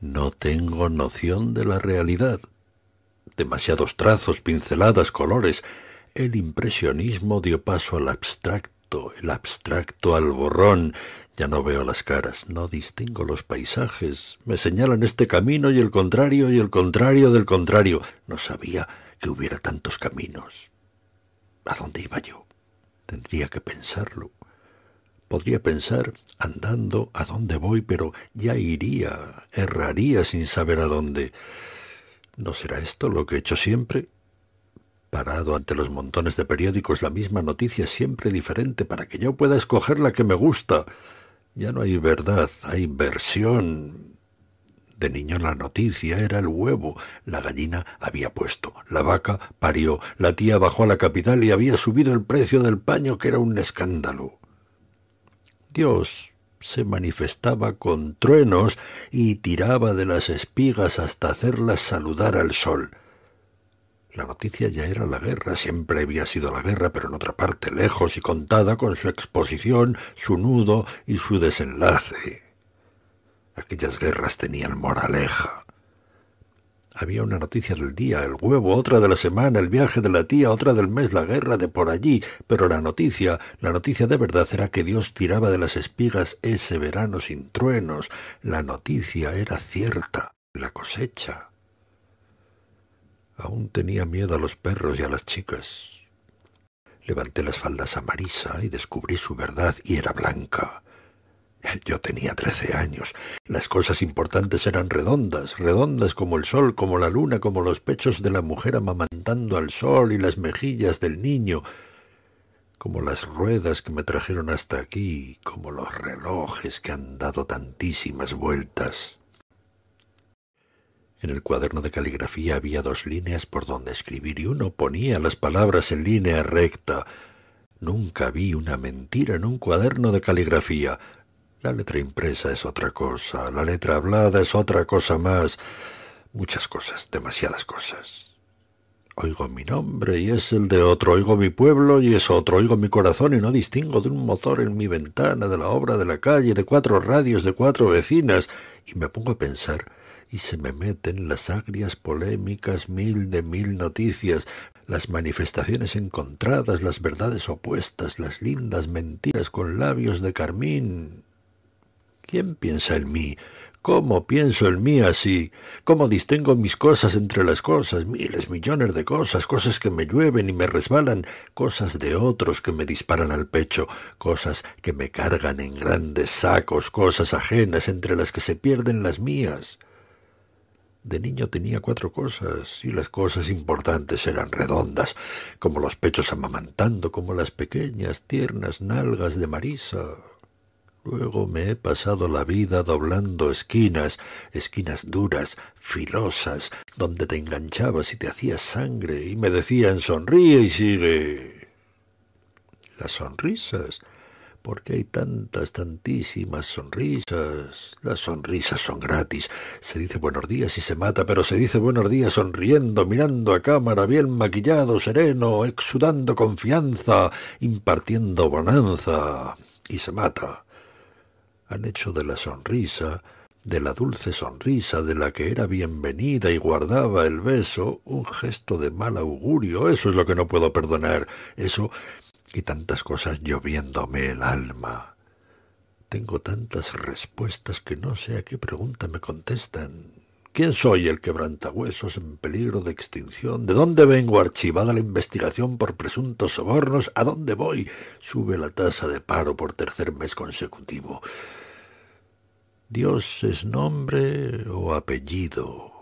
No tengo noción de la realidad. Demasiados trazos, pinceladas, colores. El impresionismo dio paso al abstracto, el abstracto al borrón. Ya no veo las caras, no distingo los paisajes. Me señalan este camino y el contrario y el contrario del contrario. No sabía que hubiera tantos caminos. ¿A dónde iba yo? Tendría que pensarlo. Podría pensar, andando, a dónde voy, pero ya iría, erraría sin saber a dónde. ¿No será esto lo que he hecho siempre? Parado ante los montones de periódicos, la misma noticia siempre diferente para que yo pueda escoger la que me gusta. Ya no hay verdad, hay versión. De niño la noticia era el huevo. La gallina había puesto, la vaca parió, la tía bajó a la capital y había subido el precio del paño, que era un escándalo. Dios se manifestaba con truenos y tiraba de las espigas hasta hacerlas saludar al sol. La noticia ya era la guerra, siempre había sido la guerra, pero en otra parte, lejos y contada con su exposición, su nudo y su desenlace. Aquellas guerras tenían moraleja. Había una noticia del día, el huevo, otra de la semana, el viaje de la tía, otra del mes, la guerra de por allí, pero la noticia, la noticia de verdad era que Dios tiraba de las espigas ese verano sin truenos. La noticia era cierta, la cosecha. Aún tenía miedo a los perros y a las chicas. Levanté las faldas a Marisa y descubrí su verdad y era blanca. Yo tenía trece años. Las cosas importantes eran redondas, redondas como el sol, como la luna, como los pechos de la mujer amamantando al sol y las mejillas del niño, como las ruedas que me trajeron hasta aquí, como los relojes que han dado tantísimas vueltas. En el cuaderno de caligrafía había dos líneas por donde escribir y uno ponía las palabras en línea recta. Nunca vi una mentira en un cuaderno de caligrafía. La letra impresa es otra cosa, la letra hablada es otra cosa más, muchas cosas, demasiadas cosas. Oigo mi nombre y es el de otro, oigo mi pueblo y es otro, oigo mi corazón y no distingo de un motor en mi ventana, de la obra de la calle, de cuatro radios, de cuatro vecinas, y me pongo a pensar y se me meten las agrias polémicas mil de mil noticias, las manifestaciones encontradas, las verdades opuestas, las lindas mentiras con labios de carmín, ¿Quién piensa en mí? ¿Cómo pienso en mí así? ¿Cómo distingo mis cosas entre las cosas? Miles, millones de cosas, cosas que me llueven y me resbalan, cosas de otros que me disparan al pecho, cosas que me cargan en grandes sacos, cosas ajenas entre las que se pierden las mías. De niño tenía cuatro cosas, y las cosas importantes eran redondas, como los pechos amamantando, como las pequeñas, tiernas nalgas de Marisa, Luego me he pasado la vida doblando esquinas, esquinas duras, filosas, donde te enganchabas y te hacías sangre, y me decían sonríe y sigue. Las sonrisas, porque hay tantas, tantísimas sonrisas. Las sonrisas son gratis. Se dice buenos días y se mata, pero se dice buenos días sonriendo, mirando a cámara, bien maquillado, sereno, exudando confianza, impartiendo bonanza. Y se mata han hecho de la sonrisa, de la dulce sonrisa de la que era bienvenida y guardaba el beso, un gesto de mal augurio. Eso es lo que no puedo perdonar. Eso y tantas cosas lloviéndome el alma. Tengo tantas respuestas que no sé a qué pregunta me contestan. ¿Quién soy el quebrantahuesos en peligro de extinción? ¿De dónde vengo archivada la investigación por presuntos sobornos? ¿A dónde voy? Sube la tasa de paro por tercer mes consecutivo. Dios es nombre o apellido